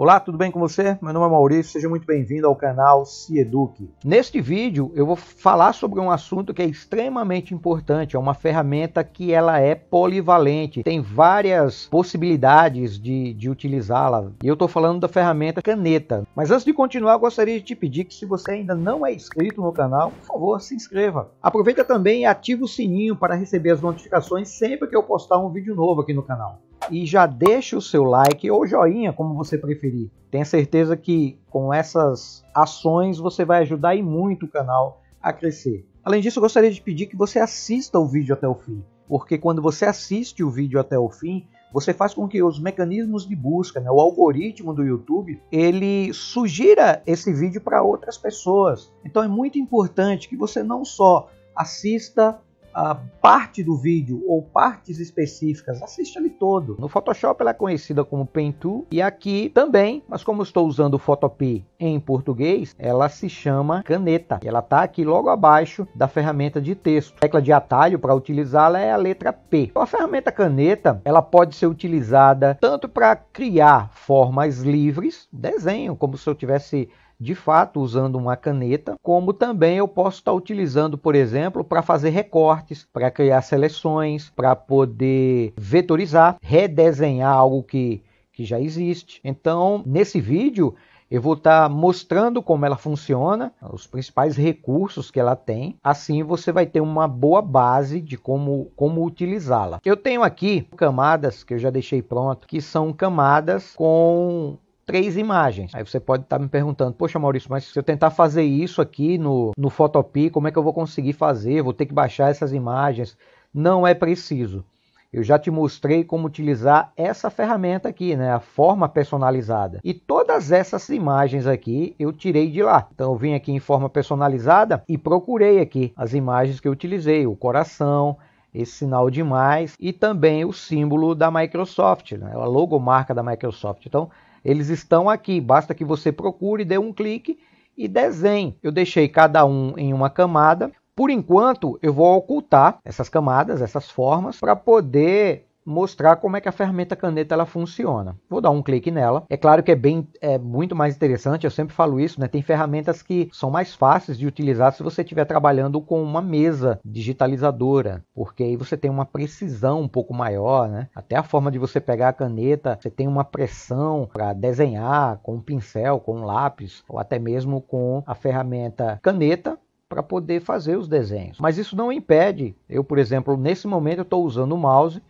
Olá, tudo bem com você? Meu nome é Maurício, seja muito bem-vindo ao canal Se Eduque. Neste vídeo eu vou falar sobre um assunto que é extremamente importante, é uma ferramenta que ela é polivalente, tem várias possibilidades de, de utilizá-la. E eu estou falando da ferramenta caneta. Mas antes de continuar, eu gostaria de te pedir que se você ainda não é inscrito no canal, por favor, se inscreva. Aproveita também e ativa o sininho para receber as notificações sempre que eu postar um vídeo novo aqui no canal e já deixe o seu like ou joinha, como você preferir. Tenha certeza que com essas ações você vai ajudar e muito o canal a crescer. Além disso, gostaria de pedir que você assista o vídeo até o fim, porque quando você assiste o vídeo até o fim, você faz com que os mecanismos de busca, né, o algoritmo do YouTube, ele sugira esse vídeo para outras pessoas. Então é muito importante que você não só assista a parte do vídeo ou partes específicas, assiste ele todo. No Photoshop ela é conhecida como Pen e aqui também, mas como estou usando o Photopea em português, ela se chama caneta. Ela está aqui logo abaixo da ferramenta de texto. A tecla de atalho para utilizá-la é a letra P. Então, a ferramenta caneta, ela pode ser utilizada tanto para criar formas livres, desenho, como se eu tivesse de fato usando uma caneta, como também eu posso estar utilizando, por exemplo, para fazer recortes, para criar seleções, para poder vetorizar, redesenhar algo que, que já existe. Então, nesse vídeo, eu vou estar mostrando como ela funciona, os principais recursos que ela tem. Assim você vai ter uma boa base de como, como utilizá-la. Eu tenho aqui camadas que eu já deixei pronto, que são camadas com três imagens. Aí você pode estar tá me perguntando, poxa Maurício, mas se eu tentar fazer isso aqui no, no Photopea, como é que eu vou conseguir fazer? Vou ter que baixar essas imagens. Não é preciso. Eu já te mostrei como utilizar essa ferramenta aqui, né? a forma personalizada. E todas essas imagens aqui eu tirei de lá. Então eu vim aqui em forma personalizada e procurei aqui as imagens que eu utilizei, o coração, esse sinal de mais e também o símbolo da Microsoft, né? a logomarca da Microsoft. Então eles estão aqui, basta que você procure, dê um clique e desenhe. Eu deixei cada um em uma camada. Por enquanto, eu vou ocultar essas camadas, essas formas, para poder mostrar como é que a ferramenta caneta ela funciona. Vou dar um clique nela. É claro que é bem é muito mais interessante, eu sempre falo isso, né? Tem ferramentas que são mais fáceis de utilizar se você estiver trabalhando com uma mesa digitalizadora, porque aí você tem uma precisão um pouco maior, né? Até a forma de você pegar a caneta, você tem uma pressão para desenhar com um pincel, com um lápis ou até mesmo com a ferramenta caneta para poder fazer os desenhos. Mas isso não impede, eu, por exemplo, nesse momento eu estou usando o mouse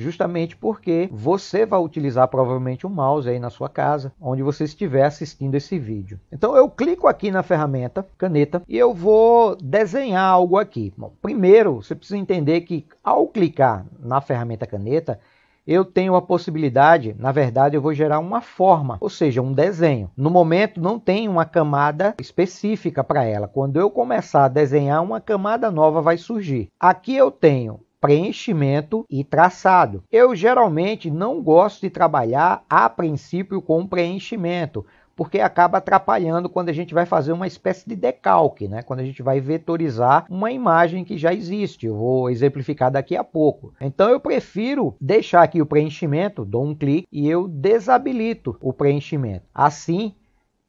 justamente porque você vai utilizar provavelmente o um mouse aí na sua casa, onde você estiver assistindo esse vídeo. Então eu clico aqui na ferramenta, caneta, e eu vou desenhar algo aqui. Bom, primeiro, você precisa entender que ao clicar na ferramenta caneta, eu tenho a possibilidade, na verdade, eu vou gerar uma forma, ou seja, um desenho. No momento não tem uma camada específica para ela. Quando eu começar a desenhar, uma camada nova vai surgir. Aqui eu tenho preenchimento e traçado. Eu geralmente não gosto de trabalhar a princípio com preenchimento, porque acaba atrapalhando quando a gente vai fazer uma espécie de decalque, né? quando a gente vai vetorizar uma imagem que já existe. Eu vou exemplificar daqui a pouco. Então eu prefiro deixar aqui o preenchimento, dou um clique e eu desabilito o preenchimento. Assim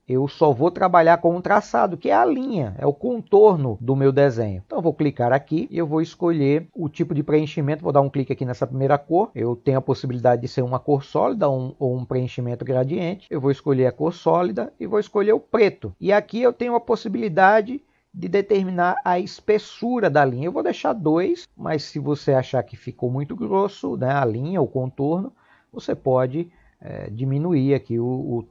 eu só vou trabalhar com um traçado, que é a linha, é o contorno do meu desenho. Então vou clicar aqui e eu vou escolher o tipo de preenchimento, vou dar um clique aqui nessa primeira cor, eu tenho a possibilidade de ser uma cor sólida um, ou um preenchimento gradiente, eu vou escolher a cor sólida e vou escolher o preto. E aqui eu tenho a possibilidade de determinar a espessura da linha. Eu vou deixar dois, mas se você achar que ficou muito grosso né, a linha, o contorno, você pode é, diminuir aqui o, o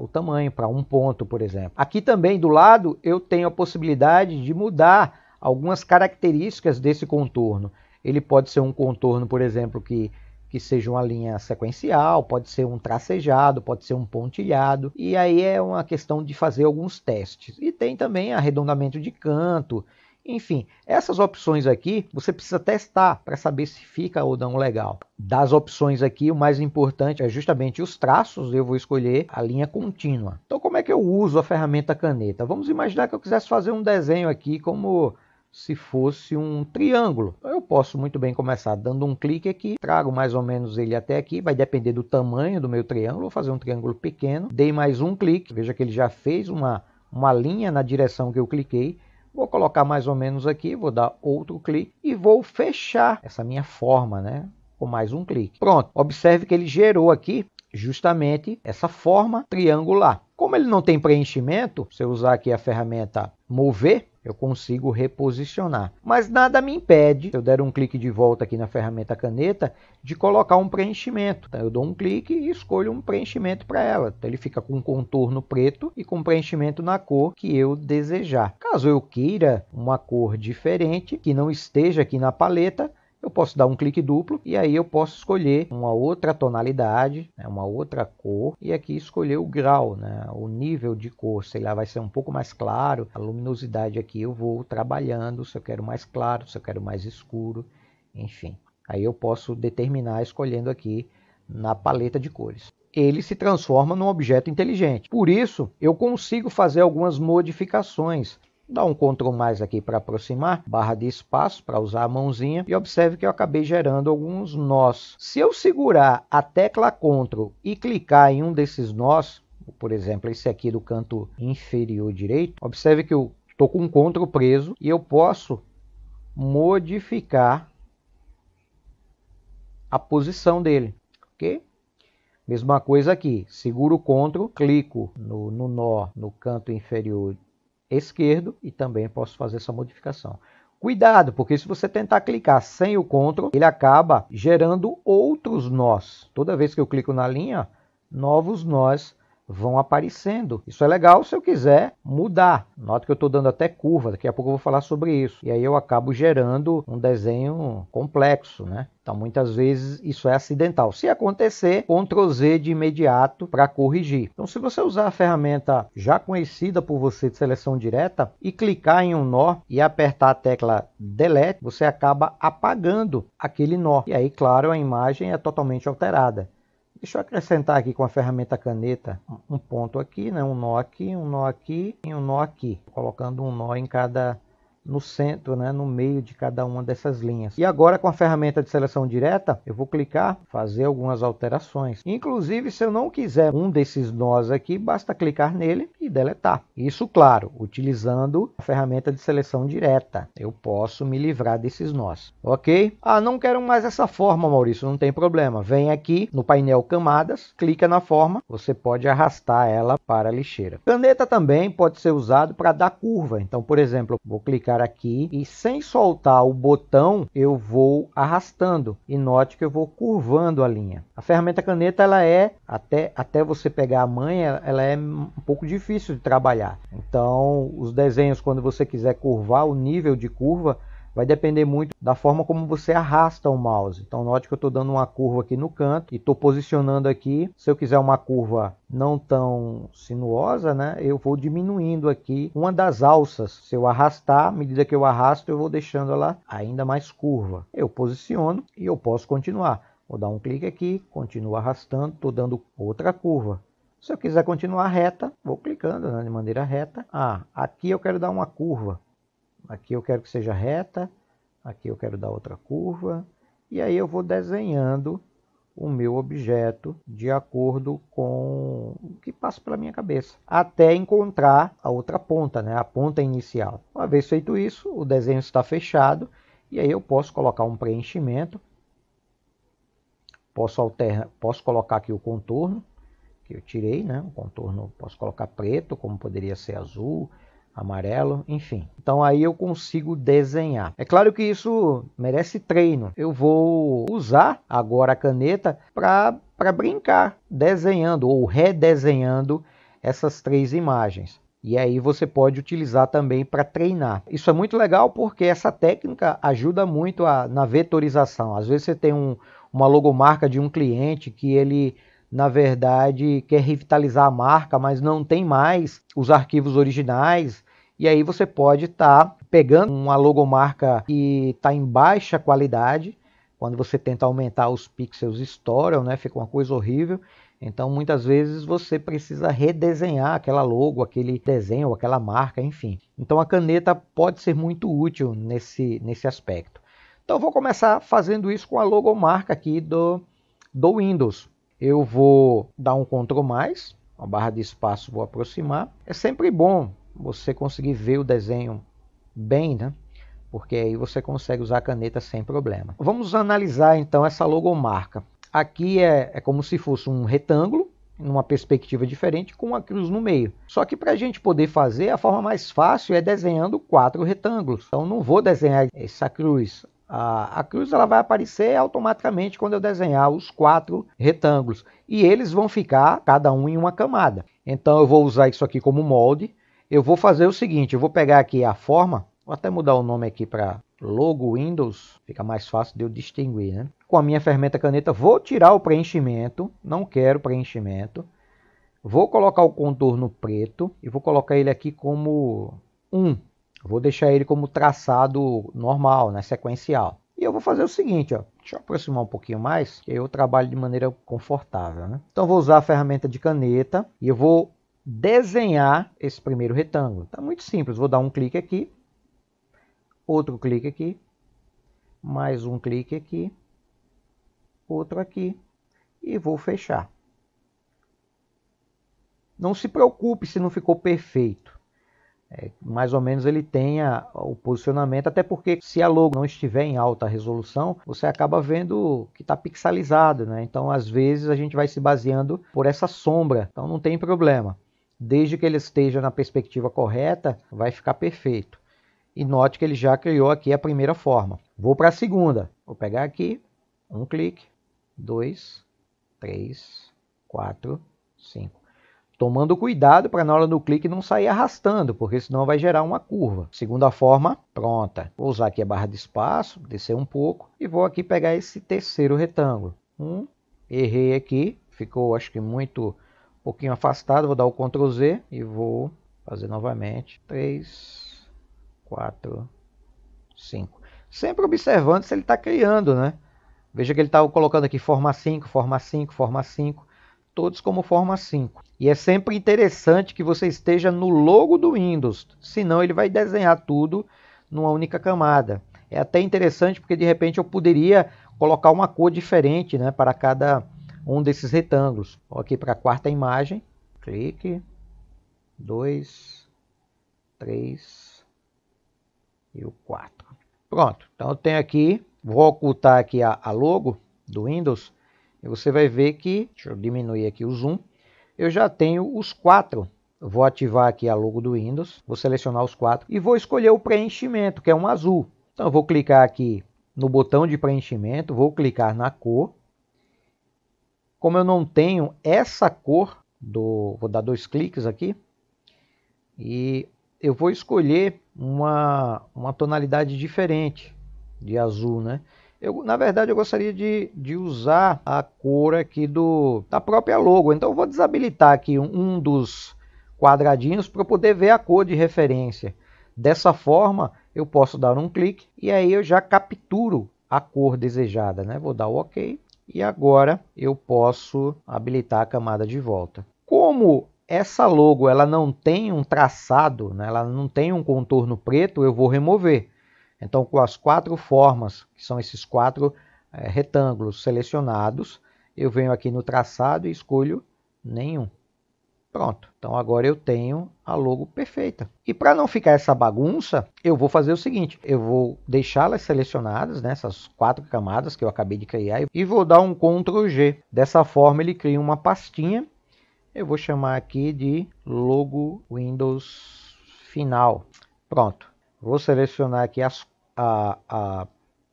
o tamanho para um ponto, por exemplo. Aqui também do lado eu tenho a possibilidade de mudar algumas características desse contorno. Ele pode ser um contorno, por exemplo, que, que seja uma linha sequencial, pode ser um tracejado, pode ser um pontilhado. E aí é uma questão de fazer alguns testes. E tem também arredondamento de canto enfim, essas opções aqui você precisa testar para saber se fica ou não legal. Das opções aqui, o mais importante é justamente os traços, eu vou escolher a linha contínua. Então como é que eu uso a ferramenta caneta? Vamos imaginar que eu quisesse fazer um desenho aqui como se fosse um triângulo. Então, eu posso muito bem começar dando um clique aqui, trago mais ou menos ele até aqui, vai depender do tamanho do meu triângulo, vou fazer um triângulo pequeno, dei mais um clique, veja que ele já fez uma, uma linha na direção que eu cliquei, Vou colocar mais ou menos aqui, vou dar outro clique e vou fechar essa minha forma, né? Com mais um clique. Pronto, observe que ele gerou aqui justamente essa forma triangular. Como ele não tem preenchimento, se eu usar aqui a ferramenta mover, eu consigo reposicionar. Mas nada me impede, se eu der um clique de volta aqui na ferramenta caneta, de colocar um preenchimento. Então, eu dou um clique e escolho um preenchimento para ela. Então, ele fica com um contorno preto e com preenchimento na cor que eu desejar. Caso eu queira uma cor diferente, que não esteja aqui na paleta, posso dar um clique duplo e aí eu posso escolher uma outra tonalidade, né, uma outra cor e aqui escolher o grau, né, o nível de cor, sei lá, vai ser um pouco mais claro. A luminosidade aqui eu vou trabalhando, se eu quero mais claro, se eu quero mais escuro, enfim. Aí eu posso determinar escolhendo aqui na paleta de cores ele se transforma num objeto inteligente. Por isso, eu consigo fazer algumas modificações Dá um CTRL mais aqui para aproximar, barra de espaço para usar a mãozinha e observe que eu acabei gerando alguns nós. Se eu segurar a tecla CTRL e clicar em um desses nós, por exemplo, esse aqui do canto inferior direito, observe que eu estou com um CTRL preso e eu posso modificar a posição dele, ok? Mesma coisa aqui, seguro o CTRL, clico no, no nó no canto inferior esquerdo e também posso fazer essa modificação. Cuidado, porque se você tentar clicar sem o CTRL, ele acaba gerando outros nós. Toda vez que eu clico na linha, novos nós vão aparecendo. Isso é legal se eu quiser mudar. Nota que eu estou dando até curva, daqui a pouco eu vou falar sobre isso. E aí eu acabo gerando um desenho complexo, né? Então muitas vezes isso é acidental. Se acontecer, Ctrl Z de imediato para corrigir. Então se você usar a ferramenta já conhecida por você de seleção direta e clicar em um nó e apertar a tecla Delete, você acaba apagando aquele nó. E aí, claro, a imagem é totalmente alterada. Deixa eu acrescentar aqui com a ferramenta caneta um ponto aqui, né? um nó aqui, um nó aqui e um nó aqui, colocando um nó em cada no centro, né, no meio de cada uma dessas linhas. E agora com a ferramenta de seleção direta, eu vou clicar, fazer algumas alterações. Inclusive, se eu não quiser um desses nós aqui, basta clicar nele e deletar. Isso, claro, utilizando a ferramenta de seleção direta. Eu posso me livrar desses nós, ok? Ah, não quero mais essa forma, Maurício, não tem problema. Vem aqui no painel camadas, clica na forma, você pode arrastar ela para a lixeira. Caneta também pode ser usado para dar curva. Então, por exemplo, vou clicar aqui e sem soltar o botão eu vou arrastando e note que eu vou curvando a linha. A ferramenta caneta ela é até até você pegar a manha ela é um pouco difícil de trabalhar. Então os desenhos quando você quiser curvar o nível de curva vai depender muito da forma como você arrasta o mouse. Então note que eu estou dando uma curva aqui no canto e estou posicionando aqui. Se eu quiser uma curva não tão sinuosa, né, eu vou diminuindo aqui uma das alças. Se eu arrastar, à medida que eu arrasto, eu vou deixando ela ainda mais curva. Eu posiciono e eu posso continuar. Vou dar um clique aqui, continuo arrastando, estou dando outra curva. Se eu quiser continuar reta, vou clicando né, de maneira reta. Ah, aqui eu quero dar uma curva. Aqui eu quero que seja reta, aqui eu quero dar outra curva. E aí eu vou desenhando o meu objeto de acordo com o que passa pela minha cabeça, até encontrar a outra ponta, né? a ponta inicial. Uma vez feito isso, o desenho está fechado e aí eu posso colocar um preenchimento, posso, alterar, posso colocar aqui o contorno que eu tirei, né? o contorno posso colocar preto, como poderia ser azul, amarelo, enfim. Então aí eu consigo desenhar. É claro que isso merece treino. Eu vou usar agora a caneta para brincar desenhando ou redesenhando essas três imagens. E aí você pode utilizar também para treinar. Isso é muito legal porque essa técnica ajuda muito a, na vetorização. Às vezes você tem um, uma logomarca de um cliente que ele na verdade, quer revitalizar a marca, mas não tem mais os arquivos originais e aí você pode estar tá pegando uma logomarca que está em baixa qualidade. Quando você tenta aumentar os pixels, estouram, né? Fica uma coisa horrível. Então, muitas vezes você precisa redesenhar aquela logo, aquele desenho, aquela marca, enfim. Então, a caneta pode ser muito útil nesse, nesse aspecto. Então, vou começar fazendo isso com a logomarca aqui do, do Windows. Eu vou dar um Ctrl+, mais, uma barra de espaço vou aproximar. É sempre bom você conseguir ver o desenho bem, né? Porque aí você consegue usar a caneta sem problema. Vamos analisar então essa logomarca. Aqui é, é como se fosse um retângulo, numa perspectiva diferente, com uma cruz no meio. Só que para a gente poder fazer, a forma mais fácil é desenhando quatro retângulos. Então não vou desenhar essa cruz. A, a cruz ela vai aparecer automaticamente quando eu desenhar os quatro retângulos. E eles vão ficar cada um em uma camada. Então eu vou usar isso aqui como molde eu vou fazer o seguinte, eu vou pegar aqui a forma, vou até mudar o nome aqui para logo Windows, fica mais fácil de eu distinguir, né? Com a minha ferramenta caneta, vou tirar o preenchimento, não quero preenchimento. Vou colocar o contorno preto e vou colocar ele aqui como 1. Vou deixar ele como traçado normal, né, sequencial. E eu vou fazer o seguinte, ó, deixa eu aproximar um pouquinho mais, que eu trabalho de maneira confortável. Né? Então vou usar a ferramenta de caneta e eu vou desenhar esse primeiro retângulo. Está muito simples, vou dar um clique aqui, outro clique aqui, mais um clique aqui, outro aqui e vou fechar. Não se preocupe se não ficou perfeito. É, mais ou menos ele tenha o posicionamento, até porque se a logo não estiver em alta resolução, você acaba vendo que está pixelizado, né? Então, às vezes, a gente vai se baseando por essa sombra, então não tem problema desde que ele esteja na perspectiva correta, vai ficar perfeito. E note que ele já criou aqui a primeira forma. Vou para a segunda. Vou pegar aqui, um clique, dois, três, quatro, cinco. Tomando cuidado para na hora do clique não sair arrastando, porque senão vai gerar uma curva. Segunda forma, pronta. Vou usar aqui a barra de espaço, descer um pouco e vou aqui pegar esse terceiro retângulo. Um, errei aqui, ficou acho que muito pouquinho afastado, vou dar o Ctrl Z e vou fazer novamente. 3, 4, 5. Sempre observando se ele está criando, né? Veja que ele está colocando aqui forma 5, forma 5, forma 5, todos como forma 5. E é sempre interessante que você esteja no logo do Windows, senão ele vai desenhar tudo numa única camada. É até interessante porque de repente eu poderia colocar uma cor diferente né, para cada um desses retângulos. Vou aqui para a quarta imagem, clique, dois, três e o 4. Pronto, então eu tenho aqui, vou ocultar aqui a, a logo do Windows, e você vai ver que, deixa eu diminuir aqui o zoom, eu já tenho os quatro Vou ativar aqui a logo do Windows, vou selecionar os quatro e vou escolher o preenchimento, que é um azul. Então vou clicar aqui no botão de preenchimento, vou clicar na cor como eu não tenho essa cor, do, vou dar dois cliques aqui, e eu vou escolher uma, uma tonalidade diferente de azul, né? Eu, na verdade, eu gostaria de, de usar a cor aqui do, da própria logo. Então, eu vou desabilitar aqui um, um dos quadradinhos para poder ver a cor de referência. Dessa forma, eu posso dar um clique e aí eu já capturo a cor desejada. Né? Vou dar o OK. E agora eu posso habilitar a camada de volta. Como essa logo ela não tem um traçado, né? ela não tem um contorno preto, eu vou remover. Então, com as quatro formas, que são esses quatro é, retângulos selecionados, eu venho aqui no traçado e escolho nenhum. Pronto. Então agora eu tenho a logo perfeita. E para não ficar essa bagunça, eu vou fazer o seguinte: eu vou deixá-las selecionadas, nessas né, quatro camadas que eu acabei de criar, e vou dar um Ctrl G. Dessa forma ele cria uma pastinha. Eu vou chamar aqui de logo Windows final. Pronto. Vou selecionar aqui as, a, a,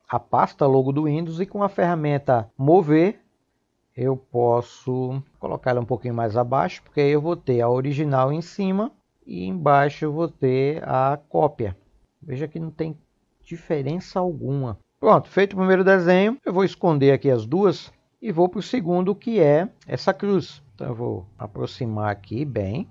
a pasta logo do Windows e com a ferramenta mover eu posso colocar ela um pouquinho mais abaixo, porque aí eu vou ter a original em cima e embaixo eu vou ter a cópia. Veja que não tem diferença alguma. Pronto, feito o primeiro desenho, eu vou esconder aqui as duas e vou para o segundo, que é essa cruz. Então eu vou aproximar aqui bem,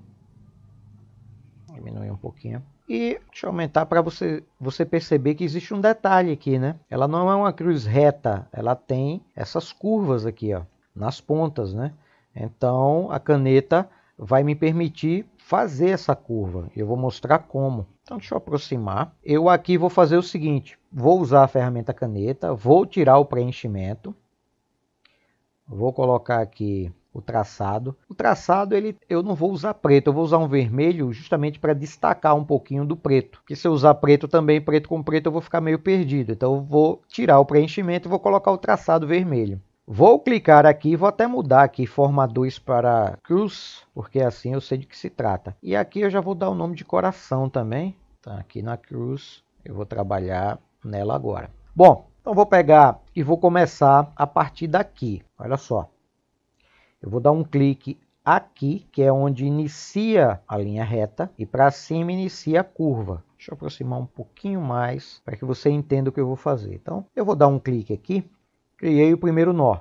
diminuir um pouquinho. E deixa eu aumentar para você, você perceber que existe um detalhe aqui, né? Ela não é uma cruz reta, ela tem essas curvas aqui, ó nas pontas, né? Então a caneta vai me permitir fazer essa curva. Eu vou mostrar como. Então deixa eu aproximar. Eu aqui vou fazer o seguinte, vou usar a ferramenta caneta, vou tirar o preenchimento. Vou colocar aqui o traçado. O traçado ele, eu não vou usar preto, eu vou usar um vermelho justamente para destacar um pouquinho do preto. Porque se eu usar preto também, preto com preto, eu vou ficar meio perdido. Então eu vou tirar o preenchimento e vou colocar o traçado vermelho. Vou clicar aqui, vou até mudar aqui forma 2 para cruz, porque assim eu sei de que se trata. E aqui eu já vou dar o nome de coração também. Tá aqui na cruz, eu vou trabalhar nela agora. Bom, então vou pegar e vou começar a partir daqui. Olha só. Eu vou dar um clique aqui, que é onde inicia a linha reta, e para cima inicia a curva. Deixa eu aproximar um pouquinho mais para que você entenda o que eu vou fazer. Então, eu vou dar um clique aqui criei o primeiro nó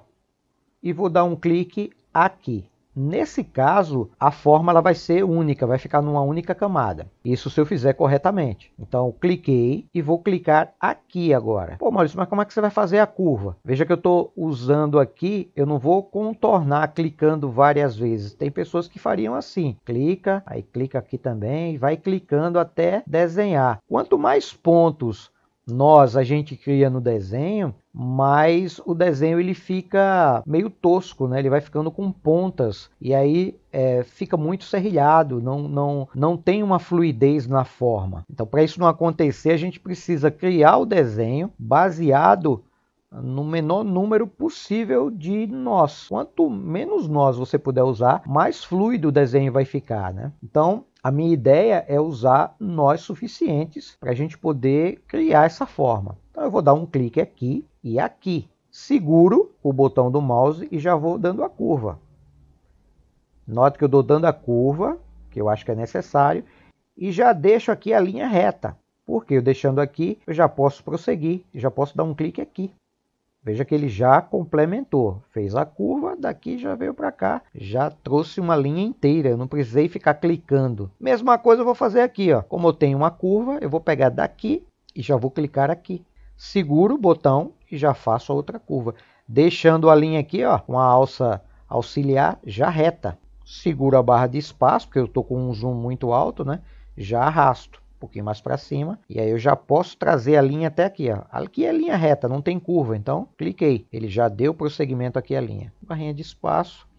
e vou dar um clique aqui. Nesse caso, a forma ela vai ser única, vai ficar numa única camada. Isso se eu fizer corretamente. Então, cliquei e vou clicar aqui agora. Pô, Maurício, mas como é que você vai fazer a curva? Veja que eu estou usando aqui, eu não vou contornar clicando várias vezes. Tem pessoas que fariam assim. Clica, aí clica aqui também, vai clicando até desenhar. Quanto mais pontos nós a gente cria no desenho, mas o desenho ele fica meio tosco, né? Ele vai ficando com pontas e aí é, fica muito serrilhado, não, não, não tem uma fluidez na forma. Então, para isso não acontecer, a gente precisa criar o desenho baseado no menor número possível de nós. Quanto menos nós você puder usar, mais fluido o desenho vai ficar, né? Então, a minha ideia é usar nós suficientes para a gente poder criar essa forma. Então, eu vou dar um clique aqui e aqui. Seguro o botão do mouse e já vou dando a curva. Note que eu dou dando a curva, que eu acho que é necessário, e já deixo aqui a linha reta. Porque eu deixando aqui, eu já posso prosseguir, já posso dar um clique aqui. Veja que ele já complementou, fez a curva, daqui já veio para cá, já trouxe uma linha inteira, eu não precisei ficar clicando. Mesma coisa eu vou fazer aqui, ó. como eu tenho uma curva, eu vou pegar daqui e já vou clicar aqui. Seguro o botão e já faço a outra curva, deixando a linha aqui, ó, uma alça auxiliar já reta. Seguro a barra de espaço, porque eu estou com um zoom muito alto, né? já arrasto pouquinho mais para cima, e aí eu já posso trazer a linha até aqui, ó. Aqui é linha reta, não tem curva, então cliquei, ele já deu prosseguimento aqui a linha. Barrinha de espaço,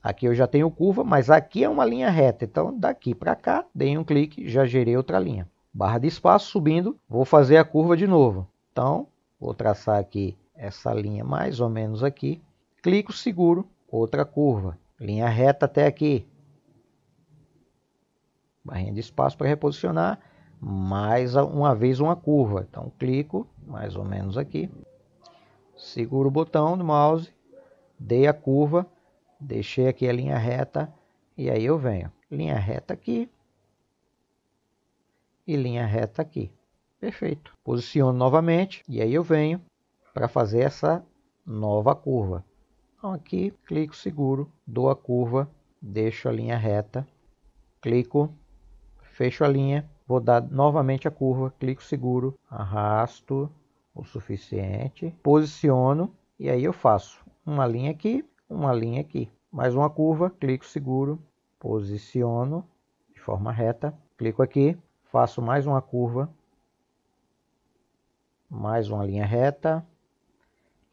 Aqui eu já tenho curva, mas aqui é uma linha reta, então daqui para cá, dei um clique, já gerei outra linha. Barra de espaço, subindo, vou fazer a curva de novo. Então, vou traçar aqui essa linha mais ou menos aqui, clico, seguro, outra curva. Linha reta até aqui. Barrinha de espaço para reposicionar mais uma vez uma curva. Então clico mais ou menos aqui, seguro o botão do mouse, dei a curva, deixei aqui a linha reta e aí eu venho. Linha reta aqui e linha reta aqui. Perfeito. Posiciono novamente e aí eu venho para fazer essa nova curva. Então aqui, clico seguro, dou a curva, deixo a linha reta, clico, fecho a linha Vou dar novamente a curva, clico seguro, arrasto o suficiente, posiciono e aí eu faço uma linha aqui, uma linha aqui. Mais uma curva, clico seguro, posiciono de forma reta, clico aqui, faço mais uma curva, mais uma linha reta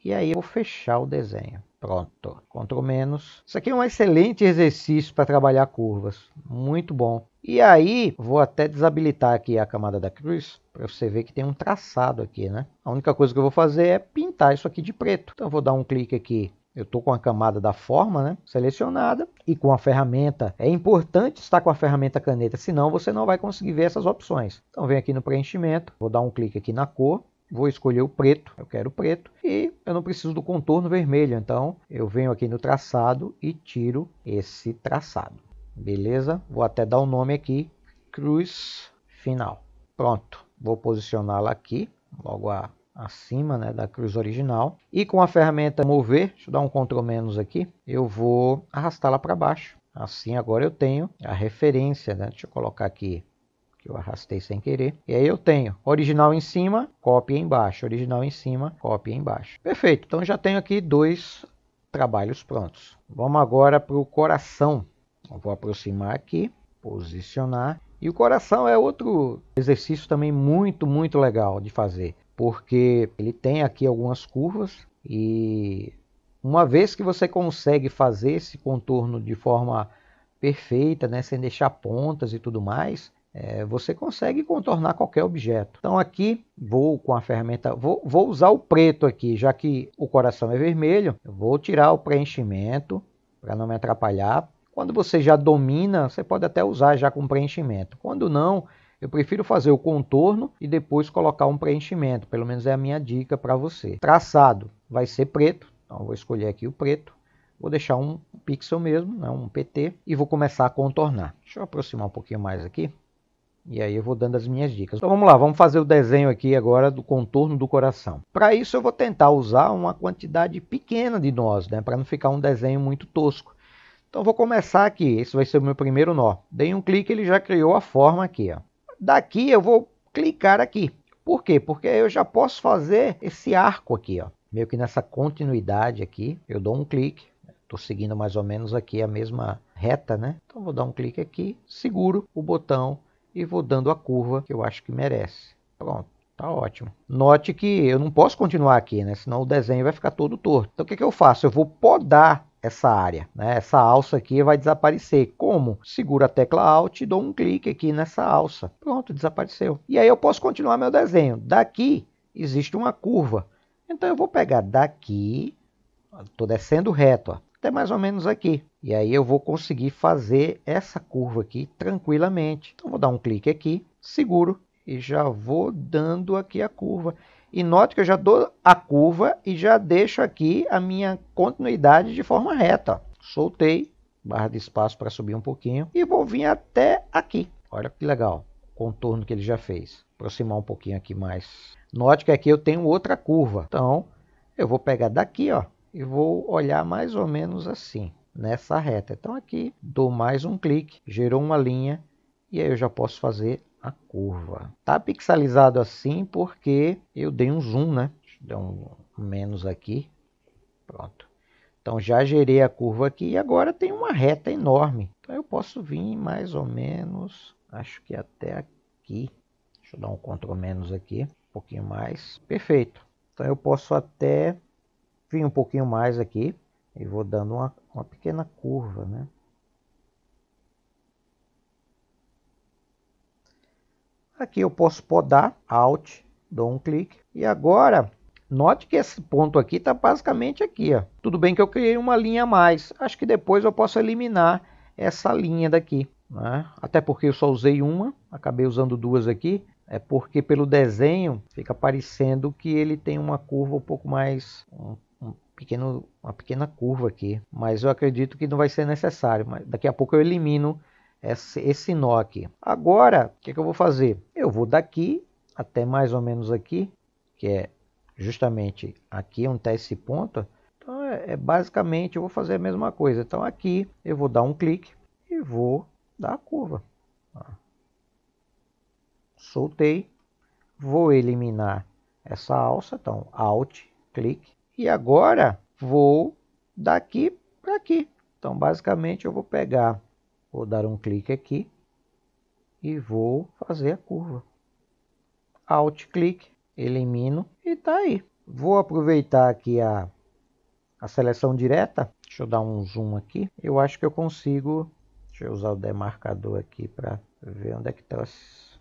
e aí eu vou fechar o desenho. Pronto, Ctrl menos. Isso aqui é um excelente exercício para trabalhar curvas, muito bom. E aí, vou até desabilitar aqui a camada da cruz, para você ver que tem um traçado aqui, né? A única coisa que eu vou fazer é pintar isso aqui de preto. Então, vou dar um clique aqui eu estou com a camada da forma né, selecionada e com a ferramenta. É importante estar com a ferramenta caneta, senão você não vai conseguir ver essas opções. Então, vem aqui no preenchimento, vou dar um clique aqui na cor vou escolher o preto, eu quero o preto, e eu não preciso do contorno vermelho, então eu venho aqui no traçado e tiro esse traçado. Beleza? Vou até dar o um nome aqui, cruz final. Pronto, vou posicioná-la aqui, logo a, acima né, da cruz original. E com a ferramenta mover, deixa eu dar um Ctrl menos aqui, eu vou arrastá-la para baixo. Assim agora eu tenho a referência, né? deixa eu colocar aqui que eu arrastei sem querer. E aí eu tenho original em cima, cópia embaixo, original em cima, cópia embaixo. Perfeito, então já tenho aqui dois trabalhos prontos. Vamos agora para o coração. Eu vou aproximar aqui, posicionar. E o coração é outro exercício também muito, muito legal de fazer, porque ele tem aqui algumas curvas e uma vez que você consegue fazer esse contorno de forma perfeita, né, sem deixar pontas e tudo mais, é, você consegue contornar qualquer objeto. Então aqui vou com a ferramenta, vou, vou usar o preto aqui, já que o coração é vermelho, vou tirar o preenchimento para não me atrapalhar. Quando você já domina, você pode até usar já com preenchimento. Quando não, eu prefiro fazer o contorno e depois colocar um preenchimento, pelo menos é a minha dica para você. Traçado vai ser preto, então vou escolher aqui o preto. Vou deixar um pixel mesmo, né, um PT, e vou começar a contornar. Deixa eu aproximar um pouquinho mais aqui. E aí eu vou dando as minhas dicas. Então vamos lá, vamos fazer o desenho aqui agora do contorno do coração. Para isso eu vou tentar usar uma quantidade pequena de nós, né, para não ficar um desenho muito tosco. Então vou começar aqui, esse vai ser o meu primeiro nó. Dei um clique, ele já criou a forma aqui. Ó. Daqui eu vou clicar aqui. Por quê? Porque eu já posso fazer esse arco aqui, ó. meio que nessa continuidade aqui. Eu dou um clique, estou seguindo mais ou menos aqui a mesma reta, né? Então vou dar um clique aqui, seguro o botão e vou dando a curva que eu acho que merece. Pronto. Tá ótimo. Note que eu não posso continuar aqui, né? Senão o desenho vai ficar todo torto. Então o que, que eu faço? Eu vou podar essa área, né? Essa alça aqui vai desaparecer. Como? Seguro a tecla Alt e dou um clique aqui nessa alça. Pronto, desapareceu. E aí eu posso continuar meu desenho. Daqui existe uma curva. Então eu vou pegar daqui, estou descendo reto, ó, até mais ou menos aqui. E aí eu vou conseguir fazer essa curva aqui tranquilamente. Então vou dar um clique aqui, seguro e já vou dando aqui a curva. E note que eu já dou a curva e já deixo aqui a minha continuidade de forma reta. Soltei, barra de espaço para subir um pouquinho e vou vir até aqui. Olha que legal, contorno que ele já fez. Aproximar um pouquinho aqui mais. Note que aqui eu tenho outra curva. Então, eu vou pegar daqui ó, e vou olhar mais ou menos assim nessa reta. Então aqui dou mais um clique, gerou uma linha e aí eu já posso fazer a curva. Tá pixelizado assim porque eu dei um zoom, né? dar um menos aqui. Pronto. Então já gerei a curva aqui e agora tem uma reta enorme. Então eu posso vir mais ou menos, acho que até aqui. Deixa eu dar um Ctrl menos aqui, um pouquinho mais. Perfeito. Então eu posso até vir um pouquinho mais aqui e vou dando uma, uma pequena curva, né? Aqui eu posso podar, Alt, dou um clique. E agora, note que esse ponto aqui está basicamente aqui. Ó. Tudo bem que eu criei uma linha a mais. Acho que depois eu posso eliminar essa linha daqui. Né? Até porque eu só usei uma, acabei usando duas aqui. É porque pelo desenho fica parecendo que ele tem uma curva um pouco mais, um pequeno, uma pequena curva aqui, mas eu acredito que não vai ser necessário. Mas daqui a pouco eu elimino esse, esse nó aqui. Agora, o que, é que eu vou fazer? Eu vou daqui até mais ou menos aqui, que é justamente aqui onde está esse ponto. Então, é, é, basicamente, eu vou fazer a mesma coisa. Então, aqui eu vou dar um clique e vou dar a curva. Soltei. Vou eliminar essa alça. Então, Alt, clique e agora vou daqui para aqui. Então, basicamente, eu vou pegar, vou dar um clique aqui e vou fazer a curva. Alt clique, elimino e tá aí. Vou aproveitar aqui a, a seleção direta. Deixa eu dar um zoom aqui. Eu acho que eu consigo. Deixa eu usar o demarcador aqui para ver onde é que está esse,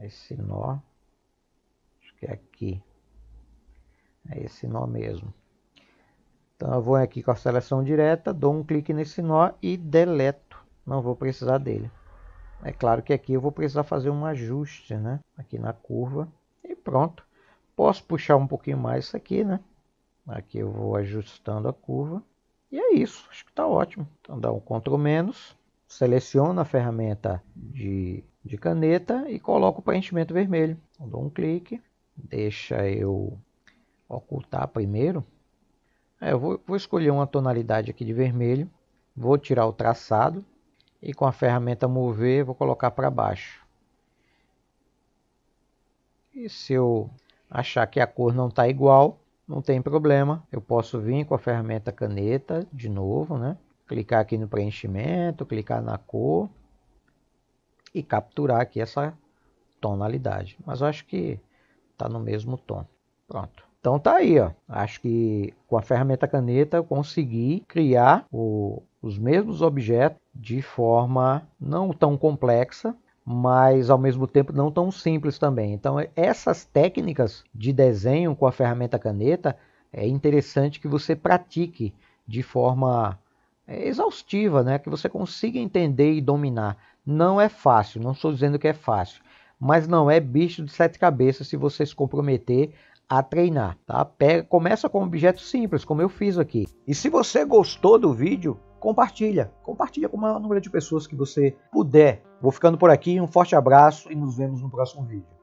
esse nó. Acho que é aqui. É esse nó mesmo. Então eu vou aqui com a seleção direta, dou um clique nesse nó e deleto. Não vou precisar dele. É claro que aqui eu vou precisar fazer um ajuste, né? Aqui na curva e pronto. Posso puxar um pouquinho mais isso aqui, né? Aqui eu vou ajustando a curva. E é isso, acho que está ótimo. Então dá um Ctrl menos, seleciona a ferramenta de, de caneta e coloca o preenchimento vermelho. Então, dou um clique, deixa eu ocultar primeiro. É, eu vou, vou escolher uma tonalidade aqui de vermelho, vou tirar o traçado e com a ferramenta mover vou colocar para baixo. E se eu achar que a cor não está igual, não tem problema, eu posso vir com a ferramenta caneta de novo, né? clicar aqui no preenchimento, clicar na cor e capturar aqui essa tonalidade. Mas eu acho que está no mesmo tom. Pronto. Então tá aí, ó. Acho que com a ferramenta caneta eu consegui criar o, os mesmos objetos de forma não tão complexa, mas ao mesmo tempo não tão simples também. Então essas técnicas de desenho com a ferramenta caneta é interessante que você pratique de forma é, exaustiva, né? Que você consiga entender e dominar. Não é fácil, não estou dizendo que é fácil, mas não é bicho de sete cabeças se você se comprometer a treinar, tá? Pega, começa com objetos simples, como eu fiz aqui. E se você gostou do vídeo, compartilha. Compartilha com o maior número de pessoas que você puder. Vou ficando por aqui, um forte abraço e nos vemos no próximo vídeo.